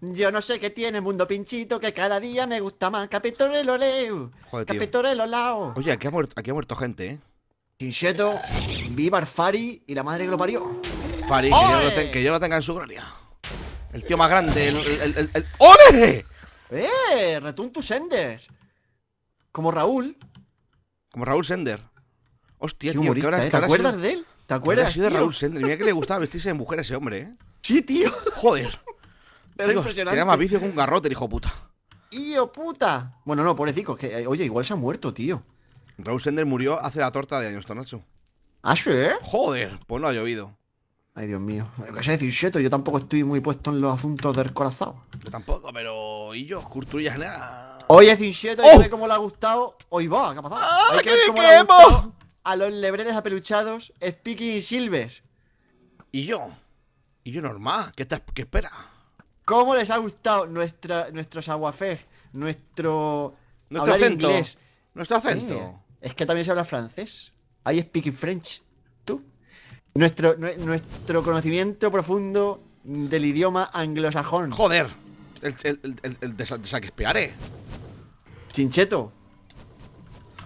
Yo no sé qué tiene Mundo Pinchito, que cada día me gusta más. Capitore lo leo. Joder, Capitore lo lao. Oye, aquí ha, muerto, aquí ha muerto gente, ¿eh? Chincheto viva Fari y la madre que lo parió. Fari, que yo lo, tenga en su gloria. El tío más grande, el... el, el, ¡Ole! ¡Eh! retunto Sender. Como Raúl. Como Raúl Sender. Hostia, tío, ¿eh? ¿te acuerdas de él? ¿Te acuerdas? Ha sido de Raúl Sender. Mira que le gustaba vestirse de mujer a ese hombre, ¿eh? Sí, tío. Joder. Pero impresionante. Tenía más vicio que un garrote, hijo puta. ¡Hijo puta! Bueno, no, pobrecito, que, eh, oye, igual se ha muerto, tío. Rose Ender murió hace la torta de años, Tonacho. ¿Ah, sí? Eh? Joder, pues no ha llovido. Ay, Dios mío. ¿Qué eh, pues, decir, Yo tampoco estoy muy puesto en los asuntos del corazón. Yo tampoco, pero. ¿Y yo? ¡Culturilla nada. Oye, Cincheto, hay que ¡Oh! cómo le ha gustado. Hoy va, ¿qué ha pasado? ¡Ah, hay que ver a los lebrenes apeluchados, Speaking y Silver. ¿Y yo? ¿Y yo normal? ¿Qué, te, qué esperas? ¿Cómo les ha gustado nuestra, nuestros faire Nuestro. Nuestro hablar acento. Inglés. Nuestro acento. Es que también se habla francés. speak speaking French. Tú. Nuestro, nuestro conocimiento profundo del idioma anglosajón. Joder. El, el, el, de, Chincheto.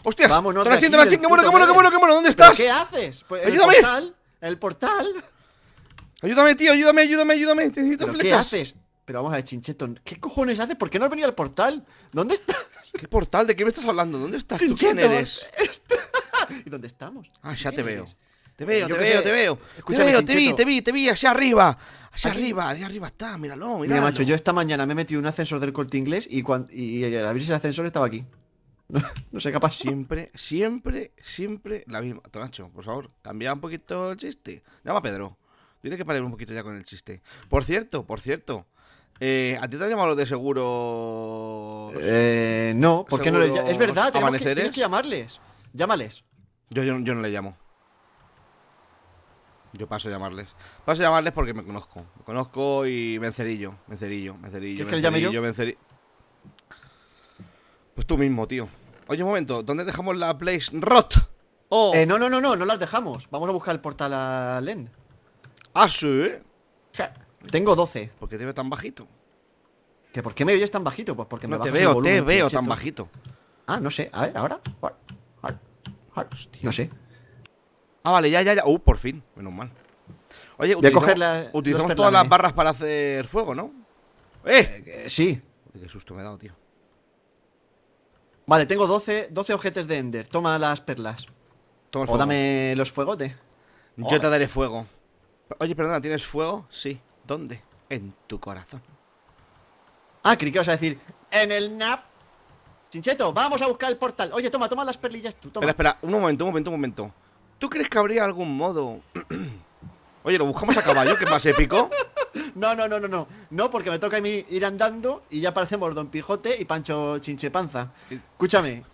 ¡Hostias! ¡Vamos, no qué bueno, qué bueno, qué bueno, ¿Dónde estás? ¿Qué haces? Pues, ¡Ayúdame! El portal. El portal. Ayúdame, tío, ayúdame, ayúdame, ayúdame. necesito flechas. ¿Qué haces? Pero vamos a ver, Chincheto, ¿qué cojones haces? ¿Por qué no has venido al portal? ¿Dónde está? ¿Qué portal? ¿De qué me estás hablando? ¿Dónde estás? ¿Tú quién eres? ¿Y dónde estamos? Ah, ya te veo. te veo. Eh, te veo, te veo, te veo. Te vi, te vi, te vi, allá arriba. Allá arriba, allá arriba está, míralo, míralo. Mira, macho, yo esta mañana me he metido en un ascensor del corte inglés y, cuando, y al abrirse el ascensor estaba aquí. No, sé capaz Siempre, siempre, siempre la misma. Tonacho, por favor, cambia un poquito el chiste. Llama a Pedro. Tiene que parar un poquito ya con el chiste. Por cierto, por cierto, eh, ¿A ti te han llamado de seguro? Eh, no, ¿por qué no les Es verdad, tenemos que, llamarles. Llámales. Yo, no le llamo. Yo paso a llamarles. Paso a llamarles porque me conozco. Me conozco y vencerillo, vencerillo, vencerillo. que le llame yo? Vencerillo. Pues tú mismo, tío. Oye, un momento, ¿dónde dejamos la Place Rot? Oh. Eh, no, no, no, no, no las dejamos. Vamos a buscar el portal a Len. Ah, sí. Tengo 12. ¿Por qué te veo tan bajito? ¿Que ¿Por qué me oyes tan bajito? Pues porque no me te veo, te veo tan bajito. Ah, no sé. A ver, ahora. No sé. Ah, vale, ya, ya, ya. Uh, por fin. Menos mal. Oye, utilizamos, todas las barras para hacer fuego, ¿no? ¡Eh! eh sí. Qué susto me he dado, tío. Vale, tengo 12, 12 objetos de Ender. Toma las perlas. Toma el o dame los fuegotes. Yo te daré fuego. Oye, perdona, ¿tienes fuego? Sí. ¿Dónde? En tu corazón. Ah, creí vas a decir, en el nap. Chincheto, vamos a buscar el portal. Oye, toma, toma las perlillas tú, Espera, espera, un momento, un momento, un momento. ¿Tú crees que habría algún modo? Oye, ¿lo buscamos a caballo, que es más épico? No, no, no, no, no. No, porque me toca a mí ir andando y ya aparecemos Don Pijote y Pancho Chinchepanza. Escúchame.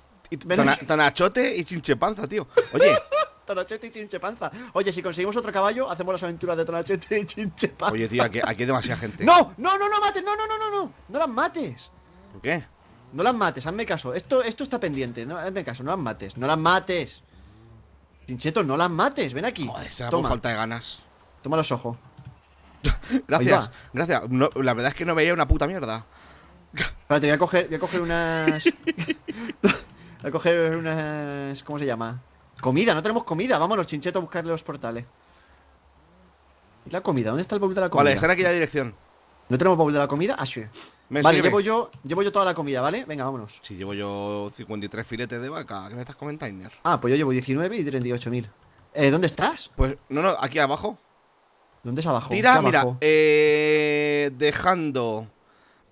Donachote y Chinchepanza, tío. Oye, Tonachete y Chinchepanza. Oye, si conseguimos otro caballo, hacemos las aventuras de Tonachete y Chinchepanza. Oye, tío, aquí, hay demasiada gente. ¡No! ¡No, no, no mates! ¡No, no, no, no! ¡No, no las mates! ¿Por qué? No las mates, hazme caso. Esto, esto está pendiente. hazme caso, no las mates. No las mates. Chincheto, no las mates. Ven aquí. Joder, será Toma. por falta de ganas. Toma los ojos. gracias, gracias. la verdad es que no veía una puta mierda. Espérate, voy a coger, voy a coger unas. voy a coger unas. ¿Cómo se llama? Comida, no tenemos comida. Vámonos, chinchetos a buscarle los portales. La comida, ¿dónde está el baúl de la comida? Vale, está en aquella dirección. ¿No tenemos baúl de la comida? Ah, sí. vale, llevo yo, llevo yo toda la comida, ¿vale? Venga, vámonos. Si llevo yo 53 filetes de vaca, ¿qué me estás comentando? Ah, pues yo llevo 19 y 38.000. Eh, ¿Dónde estás? Pues, no, no, aquí abajo. ¿Dónde es abajo? Tira, mira, eh, dejando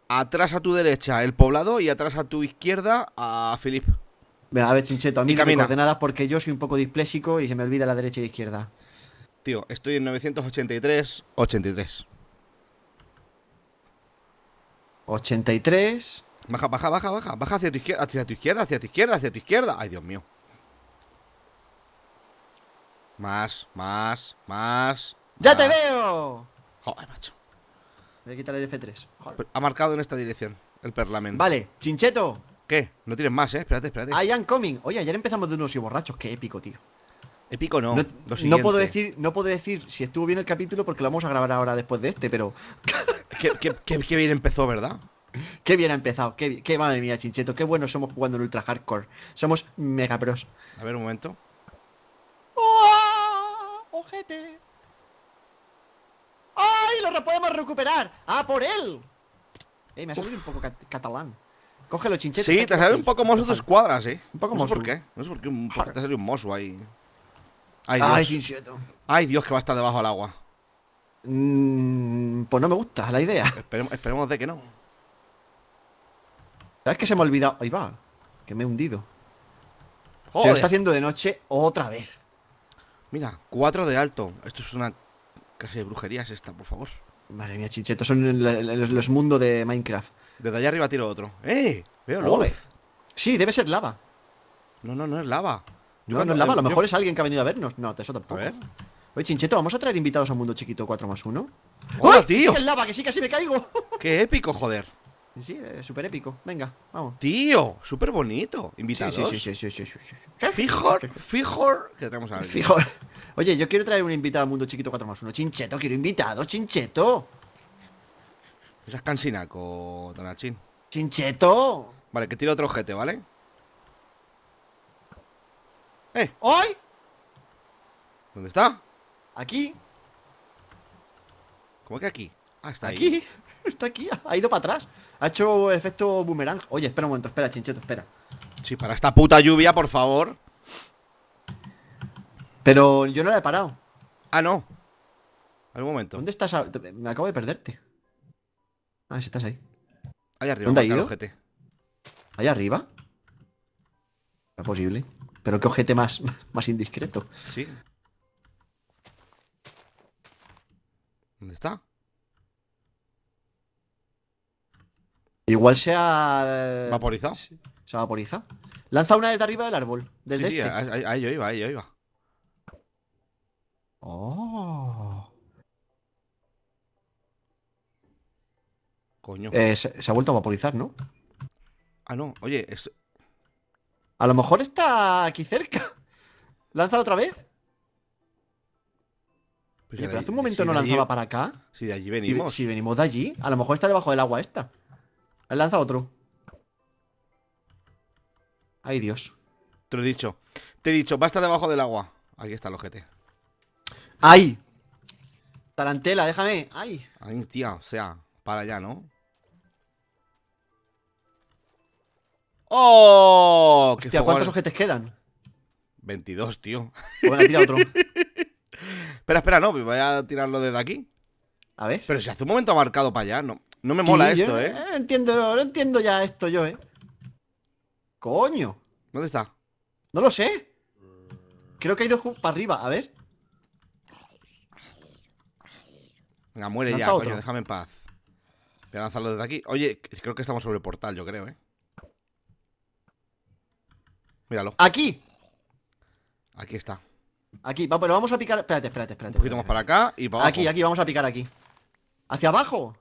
atrás a tu derecha el poblado y atrás a tu izquierda a Filip. Venga, A ver, Chincheto, a mí no me nada porque yo soy un poco displésico y se me olvida la derecha y e la izquierda. Tío, estoy en 983, 83. 83. Baja, baja, baja, baja. Baja hacia tu izquierda, hacia tu izquierda, hacia tu izquierda, hacia tu izquierda. Ay, Dios mío. Más, más, más. ¡Ya te veo! Joder, macho. Voy a quitar el F3. Ha marcado en esta dirección el Perlamento. Vale, Chincheto, ¿Qué? No tienes más, ¿eh? Espérate, espérate. I am coming. Oye, ayer empezamos de unos y borrachos. Qué épico, tío. Épico no. No, no, puedo decir, no puedo decir si estuvo bien el capítulo porque lo vamos a grabar ahora después de este, pero. qué, bien empezó, ¿verdad? Qué bien ha empezado. Qué, qué madre mía, Chincheto. Qué bueno somos jugando el Ultra Hardcore. Somos mega pros. A ver, un momento. ¡Oh! ¡Ojete! ¡Ay! ¡Lo podemos recuperar! Ah, por él! Eh, me ha salido un poco catalán. Coge los chinchetes. Sí, te sale un poco mozo de cuadras, eh. Un poco mozo. No sé por qué. No sé por qué un te sale un mozo ahí. Ay, Dios. Ay, chincheto. Ay, Dios, que va a estar debajo del agua. Mmm... pues no me gusta la idea. Esperemos, de que no. ¿Sabes que se me ha olvidado? Ahí va. Que me he hundido. Joder. Se lo está haciendo de noche otra vez. Mira, cuatro de alto. Esto es una Casi de brujería, esta, por favor. Madre mía, chincheto. Son los mundos de Minecraft. Desde allá arriba tiro otro. ¡Eh! Veo luz. Sí, debe ser lava. No, no, no es lava. no, no es lava, a lo eh, mejor es alguien que ha venido a vernos. No, te tampoco. A Oye, Chincheto, vamos a traer invitados a Mundo Chiquito 4 más 1. ¡Hola, tío! ¡Es lava, que sí, casi me caigo! ¡Qué épico, joder! Sí, eh, súper épico. Venga, vamos. Tío, súper bonito. Invitados. Sí, sí, sí, sí, sí, ¿Eh? Fijor, fijor, que tenemos Fijor. Oye, yo quiero traer un invitado a Mundo Chiquito 4 más 1. Chincheto, quiero invitado, Chincheto. ¿Esa es cansinaco, Donachín. ¡Chincheto! Vale, que tira otro objeto, ¿vale? ¡Eh! ¡Hoy! ¿Dónde está? Aquí. ¿Cómo que aquí? Ah, está aquí. ahí. Aquí. Está aquí. Ha ido para atrás. Ha hecho efecto boomerang. Oye, espera un momento. Espera, Chincheto, espera. Sí, para esta puta lluvia, por favor. Pero yo no la he parado. Ah, no. ¿Algún momento. ¿Dónde estás? Me acabo de perderte. Ah, si estás ahí. Ahí arriba, ¿Dónde ha ido? Ojete. ¿Allá arriba? es posible. Pero qué ojete más, más indiscreto. Sí. ¿Dónde está? Igual se ha. ¿Vaporizado? Se ha vaporizado. Lanza una desde arriba del árbol. Desde sí, este. sí, iba, ahí yo iba. Oh. Eh, se, ha vuelto a vaporizar, ¿no? Ah, no. Oye, A lo mejor está aquí cerca. lanza otra vez. Pues pero hace un momento no lanzaba para acá. Si de allí venimos. Si, venimos de allí, a lo mejor está debajo del agua esta. Lanza otro. Ay, Dios. Te lo he dicho. Te he dicho, va a estar debajo del agua. Aquí está el ojete. ¡Ay! Tarantela, déjame. ¡Ay! Ay, tía, o sea, para allá, ¿no? ¡Oh! Hostia, ¿cuántos objetos quedan? 22, tío. voy a tirar otro. espera, espera, no, voy a tirarlo desde aquí. A ver. Pero si hace un momento ha marcado para allá, no. No me mola esto, ¿eh? entiendo, no entiendo ya esto yo, ¿eh? Coño. ¿Dónde está? No lo sé. Creo que ha ido para arriba, a ver. Venga, muere ya, coño, déjame en paz. Voy a lanzarlo desde aquí. Oye, creo que estamos sobre el portal, yo creo, ¿eh? Míralo. Aquí. Aquí está. Aquí, pero vamos a picar. Espérate, espérate, espérate. Un poquito más para acá y para abajo. Aquí, aquí, vamos a picar aquí. Hacia abajo.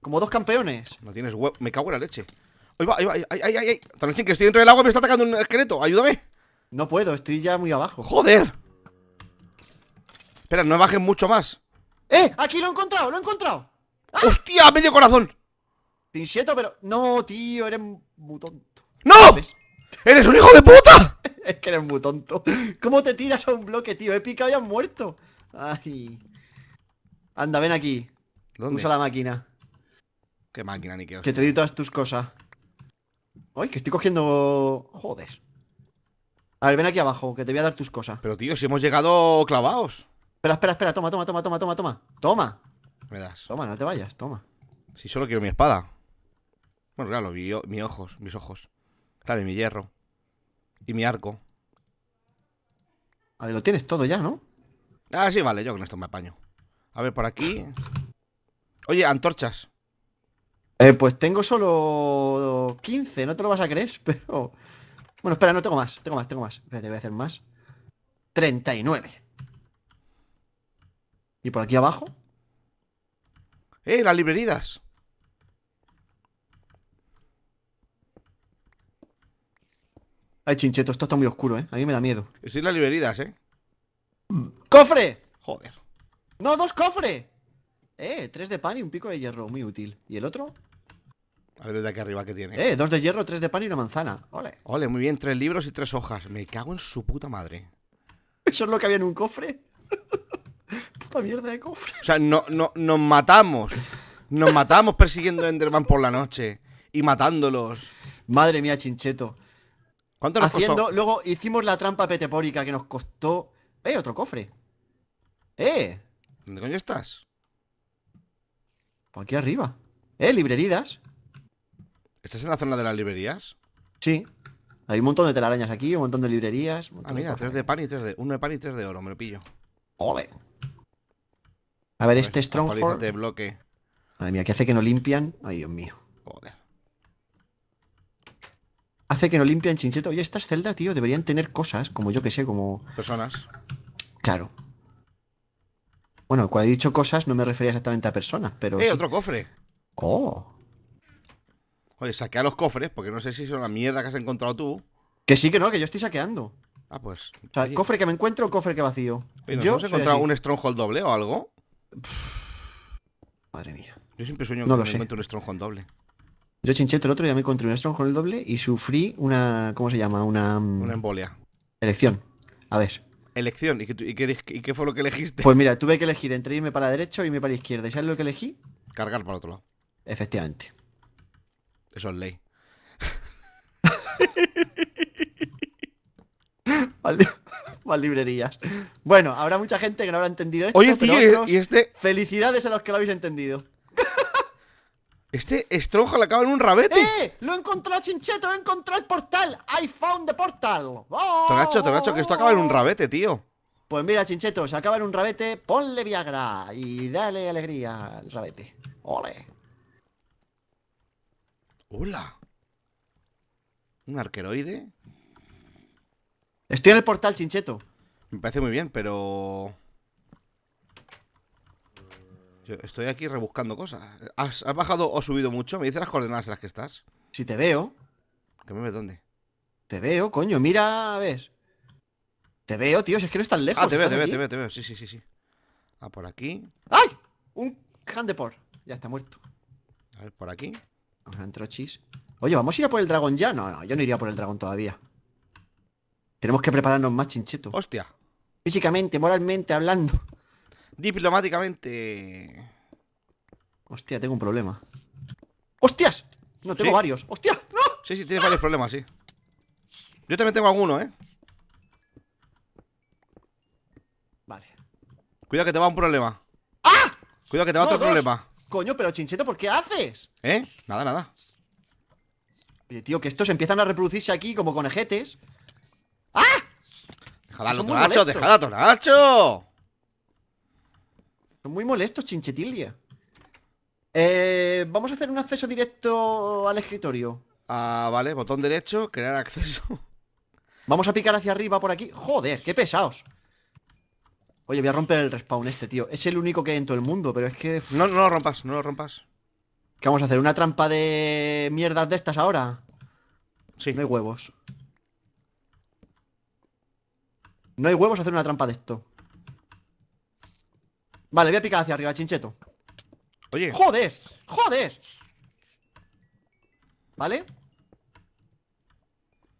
Como dos campeones. No tienes huevo. Me cago en la leche. Ahí va, ahí va, ahí, ahí, ahí. que estoy dentro del agua y me está atacando un esqueleto. Ayúdame. No puedo, estoy ya muy abajo. ¡Joder! Espera, no bajes mucho más. ¡Eh! Aquí lo he encontrado, lo he encontrado. ¡Ah! ¡Hostia! ¡Medio corazón! Te pero. No, tío, eres muy tonto. ¡No! ¡Eres un hijo de puta! es que eres muy tonto. ¿Cómo te tiras a un bloque, tío? He picado y has muerto. Ay. Anda, ven aquí. ¿Dónde? Usa la máquina. ¿Qué máquina, ni qué? Que te doy todas tus cosas. Ay, que estoy cogiendo... Joder. A ver, ven aquí abajo, que te voy a dar tus cosas. Pero, tío, si hemos llegado clavados. Espera, espera, espera. Toma, toma, toma, toma, toma, toma. Toma. Me das. Toma, no te vayas, toma. Si solo quiero mi espada. Bueno, claro, mis ojos, mis ojos vale mi hierro. Y mi arco. A ver, lo tienes todo ya, ¿no? Ah, sí, vale, yo con esto me apaño. A ver, por aquí. Oye, antorchas. Eh, pues tengo solo 15, no te lo vas a creer, pero. Bueno, espera, no tengo más, tengo más, tengo más. Espérate, voy a hacer más. 39. ¿Y por aquí abajo? ¡Eh, las librerías! Ay, chincheto, esto está muy oscuro, ¿eh? A mí me da miedo. es las librerías, ¿eh? ¡Cofre! Joder. ¡No, dos cofres! Eh, tres de pan y un pico de hierro, muy útil. ¿Y el otro? A ver desde aquí arriba que tiene. Eh, dos de hierro, tres de pan y una manzana. Ole. Ole, muy bien, tres libros y tres hojas. Me cago en su puta madre. ¿Eso es lo que había en un cofre? puta mierda de cofre. O sea, no, no, nos matamos. Nos matamos persiguiendo a Enderman por la noche y matándolos. Madre mía, Chincheto. ¿Cuánto nos haciendo, Luego hicimos la trampa petepórica que nos costó. ¡Eh, otro cofre! ¡Eh! ¿Dónde coño estás? Por aquí arriba. ¡Eh, librerías! ¿Estás en la zona de las librerías? Sí. Hay un montón de telarañas aquí, un montón de librerías. ah, mira, tres de pan y tres de. Uno de pan y tres de oro, me lo pillo. ¡Ole! A ver, este Stronghold. de bloque. Madre mía, ¿qué hace que no limpian? Ay, Dios mío. Joder hace que no limpian chincheto. Oye, estas celdas, tío, deberían tener cosas, como yo que sé, como. Personas. Claro. Bueno, cuando he dicho cosas no me refería exactamente a personas, pero. ¡Eh, otro cofre! ¡Oh! Oye, saquea los cofres, porque no sé si son la mierda que has encontrado tú. Que sí, que no, que yo estoy saqueando. Ah, pues. O sea, cofre que me encuentro o cofre que vacío. ¿Has encontrado un Stronghold doble o algo? madre mía. Yo siempre sueño no que me encuentro un Stronghold doble. Yo, Chincheto, el otro ya me encontré un Strong con el doble y sufrí una. ¿Cómo se llama? Una. Mm, una embolia. Elección. A ver. Elección. ¿Y qué, fue lo que elegiste? Pues mira, tuve que elegir entre irme para la derecha o irme para la izquierda. ¿Y sabes lo que elegí? Cargar para el otro lado. Efectivamente. Eso es ley. vale más librerías. Bueno, habrá mucha gente que no habrá entendido esto. Oye, y este. Felicidades a los que lo habéis entendido. Este estrojo le acaba en un rabete. ¡Eh! ¡Lo he encontrado, chincheto! ¡He encontrado el portal! ¡I found the portal! ¡Oh! Tonacho, Tonacho, que esto acaba en un ¡Oh! rabete, tío. Pues mira, chincheto, se acaba en un rabete, ponle Viagra y dale alegría al rabete. ¡Ole! ¡Hola! ¿Un arqueroide? Estoy en el portal, chincheto. Me parece muy bien, pero estoy aquí rebuscando cosas. ¿Has, bajado o subido mucho? ¿Me dice las coordenadas en las que estás? Si te veo. ¿Qué me ves dónde? Te veo, coño. Mira, a ver. Te veo, tío. Si es que no estás ah, lejos. Ah, te veo, te veo, te veo, Sí, sí, sí, sí. Ah, por aquí. ¡Ay! Un Handeport. Ya está muerto. A ver, por aquí. entrar chis. Oye, ¿vamos a ir a por el dragón ya? No, no, yo no iría por el dragón todavía. Tenemos que prepararnos más, chincheto. Hostia. Físicamente, moralmente, hablando diplomáticamente. Hostia, tengo un problema. ¡Hostias! No, tengo varios. ¡Hostia! ¡No! Sí, sí, tienes varios problemas, sí. Yo también tengo alguno, ¿eh? Vale. Cuidado que te va un problema. ¡Ah! Cuidado que te va otro problema. Coño, pero Chincheto, ¿por qué haces? ¿Eh? Nada, nada. Oye, tío, que estos empiezan a reproducirse aquí como conejetes. ¡Ah! ¡Dejad a los ¡Dejad a son muy molestos, Chinchetilia. Eh, vamos a hacer un acceso directo al escritorio. Ah, vale, botón derecho, crear acceso. Vamos a picar hacia arriba por aquí. Joder, qué pesados. Oye, voy a romper el respawn este, tío. Es el único que hay en todo el mundo, pero es que. No, no lo rompas, no lo rompas. ¿Qué vamos a hacer? ¿Una trampa de mierdas de estas ahora? Sí. No hay huevos. No hay huevos hacer una trampa de esto. Vale, voy a picar hacia arriba, chincheto. Oye. ¡Joder! ¡Joder! ¿Vale?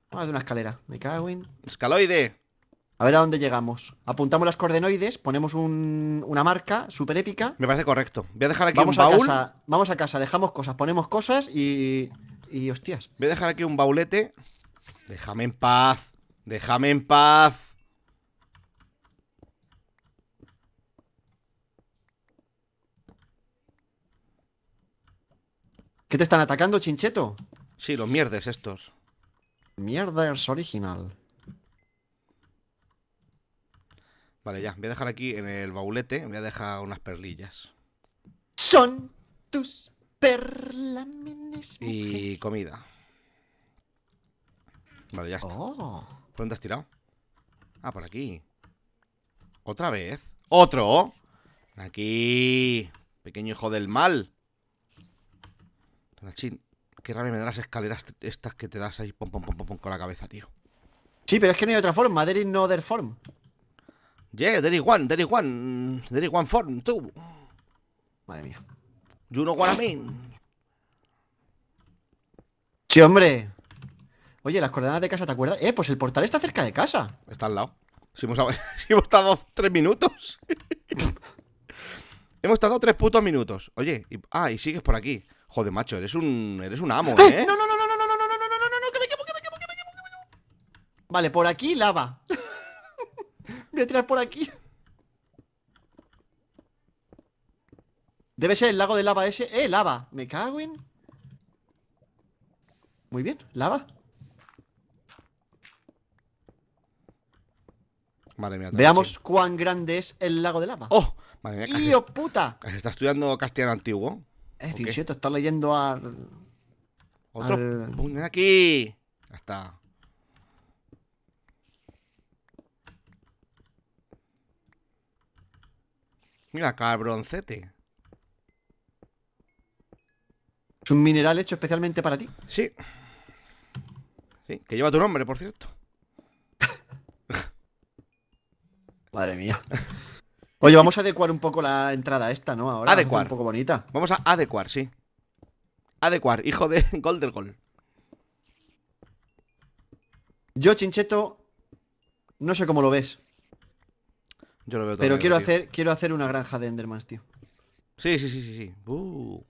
Vamos a hacer una escalera. Me cago en. ¡Escaloide! A ver a dónde llegamos. Apuntamos las cordenoides, ponemos un, una marca súper épica. Me parece correcto. Voy a dejar aquí vamos un baúl. A casa, vamos a casa, dejamos cosas, ponemos cosas y. Y hostias. Voy a dejar aquí un baulete. Déjame en paz. Déjame en paz. ¿Qué te están atacando, Chincheto? Sí, los mierdes estos. Mierders original. Vale, ya. Voy a dejar aquí en el baulete, voy a dejar unas perlillas. Son tus perlámenes. Y comida. Vale, ya está. Oh. ¿Por dónde has tirado? Ah, por aquí. ¿Otra vez? ¿Otro? Aquí. Pequeño hijo del mal. Que qué rabia me dan las escaleras estas que te das ahí pom, pom, pom, pom, con la cabeza, tío. Sí, pero es que no hay otra forma. There no other form. Yeah, there is one, there is one. There is one form, Tú Madre mía. You know what I mean. Sí, hombre. Oye, las coordenadas de casa, ¿te acuerdas? Eh, pues el portal está cerca de casa. Está al lado. Si hemos, estado tres minutos. hemos estado tres putos minutos. Oye, ah, y sigues por aquí. Joder, macho, eres un, eres un amo, ¿eh? No, no, no, no, no, no, no, no, no, no, no, no, no, que me quemo, que me quemo, que me quemo, que me quemo. Vale, por aquí lava. Voy a tirar por aquí. Debe ser el lago de lava ese. ¡Eh, lava! Me cago en... Muy bien, lava. Madre mía, Veamos cuán grande es el lago de lava. ¡Oh! Madre mía, puta! ¿Se está estudiando castellano antiguo. Es está leyendo al. Otro. Al... aquí! Ya está. Mira, cabroncete. Es un mineral hecho especialmente para ti. Sí. Sí, que lleva tu nombre, por cierto. Madre mía. Oye, vamos a adecuar un poco la entrada esta, ¿no? Ahora adecuar. Un poco bonita. Vamos a adecuar, sí. Adecuar, hijo de gol del gol. Yo, Chincheto, no sé cómo lo ves. Yo lo veo todo Pero quiero, hacer, quiero hacer una granja de Endermans, tío. Sí, sí, sí, sí, sí. Uh.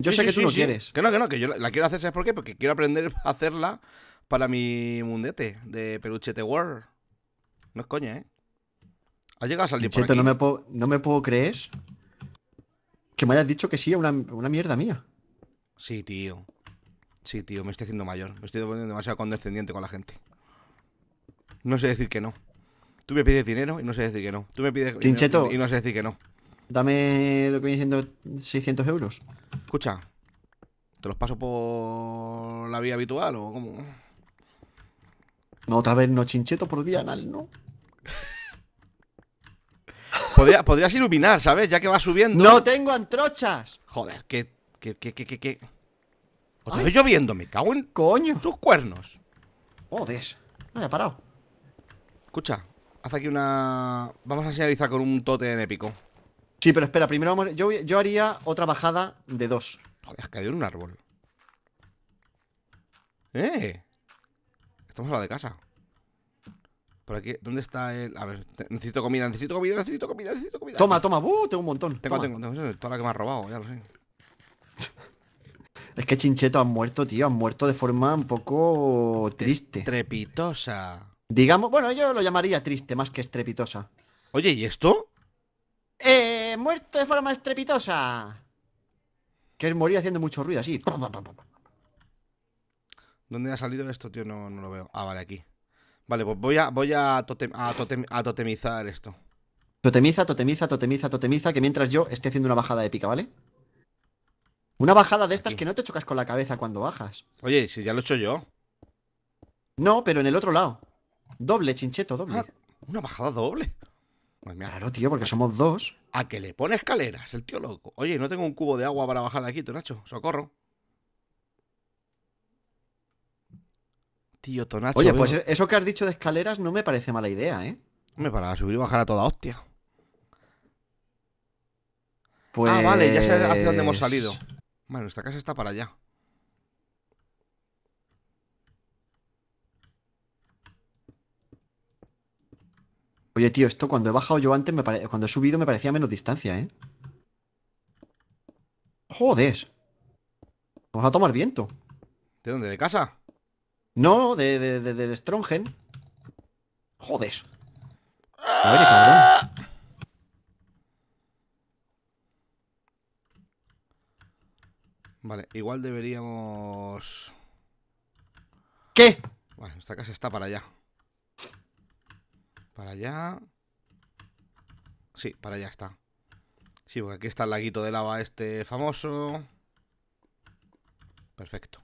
Yo sé que tú no quieres. Que no, que no, que yo la, quiero hacer, ¿sabes por qué? Porque quiero aprender a hacerla para mi mundete de Peluchete World. No es coña, ¿eh? Ha llegado a eh, por No, me puedo, creer que me hayas dicho que sí a una, mierda mía. Sí, tío. Sí, tío, me estoy haciendo mayor. Me estoy poniendo demasiado condescendiente con la gente. No sé decir que no. Tú me pides dinero y no sé decir que no. Tú me pides Chincheto, y no sé decir que no. Dame lo que 600 euros. Escucha, ¿te los paso por la vía habitual o cómo? No, otra vez no, chincheto por vía anal, ¿no? podrías iluminar, ¿sabes? Ya que va subiendo. ¡No tengo antrochas! Joder, que. ¿Qué, qué, qué, qué? Otra vez lloviendo, me cago en. Coño. Sus cuernos. Joder. No me parado. Escucha, haz aquí una. Vamos a señalizar con un tote en épico. Sí, pero espera, primero vamos. Yo, yo haría otra bajada de dos. Joder, has caído en un árbol. ¡Eh! Estamos a la de casa. Por aquí, ¿dónde está el...? A ver, necesito comida, necesito comida, necesito comida, necesito comida. Toma, toma, uh, tengo un montón. Tengo, tengo, toda la que me ha robado, ya lo sé. es que Chincheto han muerto, tío, ha muerto de forma un poco triste. Estrepitosa. Digamos, bueno, yo lo llamaría triste más que estrepitosa. Oye, ¿y esto? Eh, muerto de forma estrepitosa. Que es morir haciendo mucho ruido así. ¿Dónde ha salido esto, tío? No, no lo veo. Ah, vale, aquí. Vale, pues voy a, voy a, totemizar esto. Totemiza, totemiza, totemiza, totemiza, que mientras yo esté haciendo una bajada épica, ¿vale? Una bajada de estas que no te chocas con la cabeza cuando bajas. Oye, si ya lo he hecho yo. No, pero en el otro lado. Doble, chincheto, doble. Ah, una bajada doble. Pues claro, tío, porque somos dos. A que le pone escaleras, el tío loco. Oye, no tengo un cubo de agua para bajar de aquí, Nacho. Socorro. Tío, Tonacho. Oye, pues eso que has dicho de escaleras no me parece mala idea, ¿eh? Me para subir y bajar a toda hostia. Pues... Ah, vale, ya sé hacia dónde hemos salido. Bueno, pues nuestra casa está para allá. Oye, tío, esto cuando he bajado yo antes, cuando he subido me parecía menos distancia, ¿eh? Joder. Vamos a tomar viento. ¿De dónde? ¿De casa? No, de, de, del Strongen. Joder. cabrón. Vale, igual deberíamos... ¿Qué? Bueno, esta casa está para allá. Para allá. Sí, para allá está. Sí, porque aquí está el laguito de lava este famoso. Perfecto.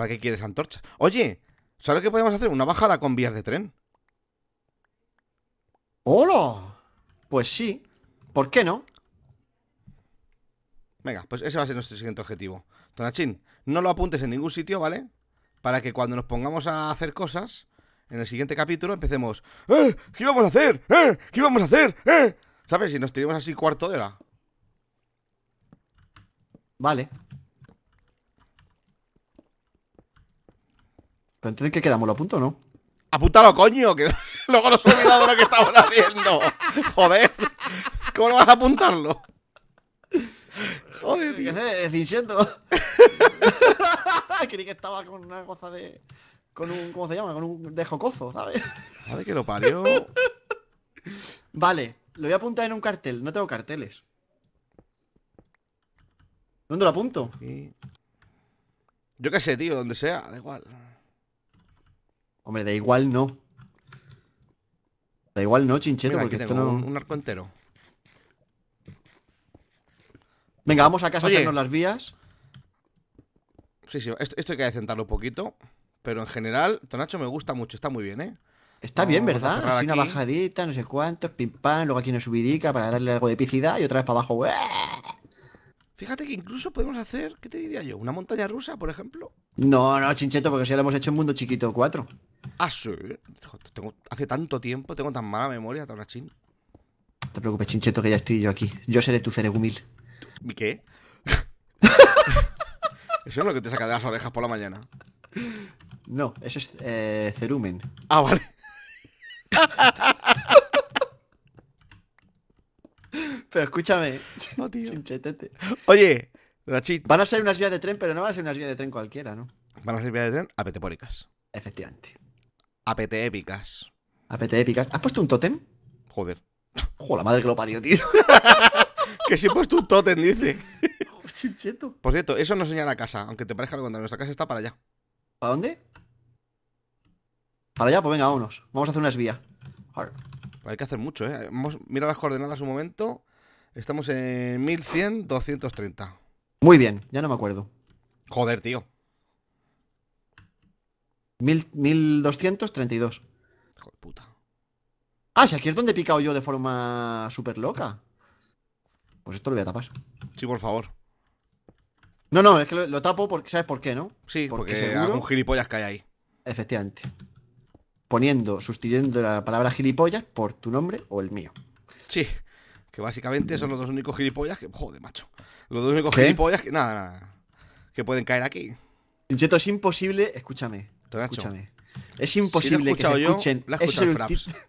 ¿Para qué quieres antorcha? Oye, ¿sabes lo que podemos hacer? Una bajada con vías de tren. ¡Hola! Pues sí. ¿Por qué no? Venga, pues ese va a ser nuestro siguiente objetivo. Tonachín, no lo apuntes en ningún sitio, ¿vale? Para que cuando nos pongamos a hacer cosas, en el siguiente capítulo empecemos. ¡Eh! ¿Qué vamos a hacer? ¡Eh! ¿Qué vamos a hacer? ¡Eh! ¿Sabes? Si nos tiramos así cuarto de hora. Vale. Pero entonces, ¿qué quedamos? ¿Lo apunto o no? Apúntalo, coño, que luego nos de lo que estamos haciendo. Joder, ¿cómo lo vas a apuntarlo? Joder, tío. ¿Qué sé? Creí que estaba con una cosa de. Con un. ¿Cómo se llama? Con un. De jocozo, ¿sabes? Joder, que lo parió. Vale, lo voy a apuntar en un cartel. No tengo carteles. ¿Dónde lo apunto? Yo qué sé, tío, donde sea, da igual. Hombre, da igual no. Da igual no, chincheto, porque esto Un, arco entero. Venga, vamos a casa Oye. las vías. Sí, sí, esto, hay que sentarlo un poquito. Pero en general, Tonacho me gusta mucho, está muy bien, ¿eh? Está bien, ¿verdad? Así una bajadita, no sé cuánto pim pam, luego aquí una subidica para darle algo de epicidad y otra vez para abajo. Fíjate que incluso podemos hacer, ¿qué te diría yo? ¿Una montaña rusa, por ejemplo? No, no, chincheto, porque si ya lo hemos hecho en Mundo Chiquito 4. Ah, sí. hace tanto tiempo, tengo tan mala memoria, chin. No te preocupes, chincheto, que ya estoy yo aquí. Yo seré tu ceregumil. ¿Y qué? eso es lo que te saca de las orejas por la mañana. No, eso es eh, cerumen. Ah, vale. Pero escúchame, tío. chinchetete. Oye, Van a ser unas vías de tren, pero no van a ser unas vías de tren cualquiera, ¿no? Van a ser vías de tren apetepóricas. Efectivamente. Apete épicas. épicas. ¿Has puesto un tótem? Joder. Joder, la madre que lo parió, tío. que si he puesto un tótem, dice. Chincheto. Por cierto, eso no señala casa, aunque te parezca lo contrario. Nuestra casa está para allá. ¿Para dónde? Para allá, pues venga, vámonos. Vamos a hacer una esvía Hay que hacer mucho, ¿eh? mira las coordenadas un momento. Estamos en 1100, 230. Muy bien, ya no me acuerdo. Joder, tío. 1000, 1232. Joder, puta. Ah, si aquí es donde he picado yo de forma súper loca. Pues esto lo voy a tapar. Sí, por favor. No, no, es que lo, tapo porque sabes por qué, ¿no? Sí, porque, algún gilipollas que hay ahí. Efectivamente. Poniendo, sustituyendo la palabra gilipollas por tu nombre o el mío. Sí, que básicamente son los dos únicos gilipollas que. Joder, macho. Los dos únicos gilipollas que. Nada, nada. Que pueden caer aquí. Cheto, es imposible. Escúchame. Escúchame. Es imposible que se yo, escuchen.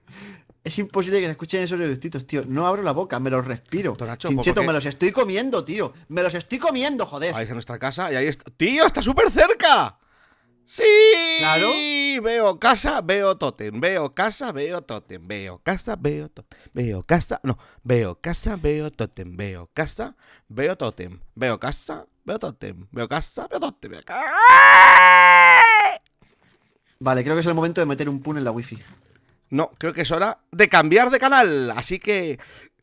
es imposible que se escuchen esos eruditos, tío. No abro la boca, me los respiro. Tonacho, me los estoy comiendo, tío. Me los estoy comiendo, joder. Ahí está nuestra casa y ahí está. ¡Tío, está súper cerca! Sí, claro. Veo casa, veo totem, veo casa, veo totem, veo casa, veo totem, veo casa, no, veo casa, veo totem, veo casa, veo totem, veo casa, veo totem, veo casa, veo totem, veo casa. Vale, creo que es el momento de meter un pun en la wifi. No, creo que es hora de cambiar de canal, así que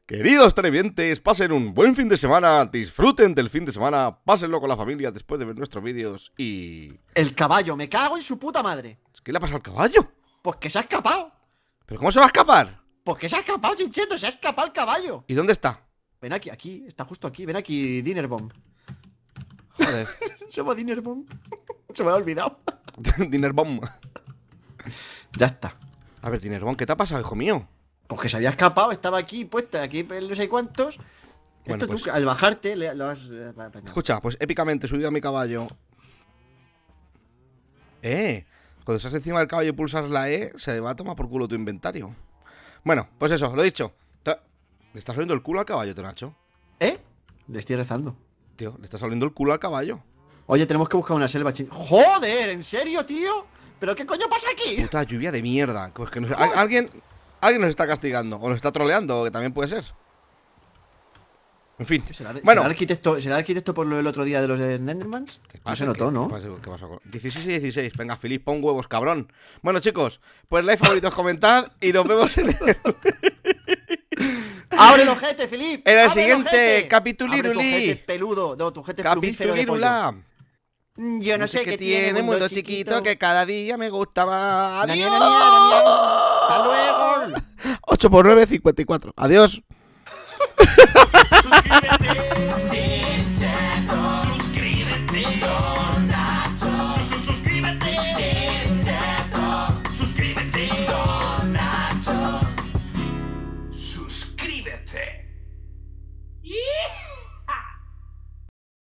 Queridos televidentes, pasen un buen fin de semana, disfruten del fin de semana, pásenlo con la familia después de ver nuestros vídeos y... El caballo, me cago en su puta madre. ¿Qué le ha pasado al caballo? Pues que se ha escapado. ¿Pero cómo se va a escapar? Pues que se ha escapado, Chincheto, se ha escapado el caballo. ¿Y dónde está? Ven aquí, aquí, está justo aquí, ven aquí, Bomb Joder. se llama Dinnerbomb. se me ha olvidado. Bomb ya está. A ver, Bomb, ¿qué te ha pasado, hijo mío? Pues se había escapado, estaba aquí puesta, aquí no sé cuántos. Esto tú, pues- al bajarte, le, lo has. Eh, Escucha, pues épicamente subido a mi caballo. Eh, cuando estás encima del caballo y pulsas la E, se va a tomar por culo tu inventario. Bueno, pues eso, lo dicho. Le estás saliendo el culo al caballo, Tonacho. ¿Eh? Le estoy rezando. Tío, le estás saliendo el culo al caballo. Oye, tenemos que buscar una selva chido. ¡Joder! ¿En serio, tío? ¿Pero qué coño pasa aquí? Puta lluvia de mierda. Pues que no Alguien. Alguien nos está castigando o nos está troleando, que también puede ser. En fin. bueno. ¿será arquitecto, arquitecto por lo del otro día de los de Nendermans. no se notó, ¿qué, ¿no? ¿qué 16 y 16. Venga, Filip, pon huevos, cabrón. Bueno, chicos, pues like, favoritos, comentad y nos vemos en el. ¡Abre el ojete, Filip! En el siguiente, capituliruli. peludo. No, tu ojete capitulirula. Mm, yo no sé qué tiene, mundo chiquito, que cada día me gusta más. ¡Adiós! ¡Adiós! ¡Hasta luego! 8 x 9, 54. ¡Adiós! suscríbete, suscríbete.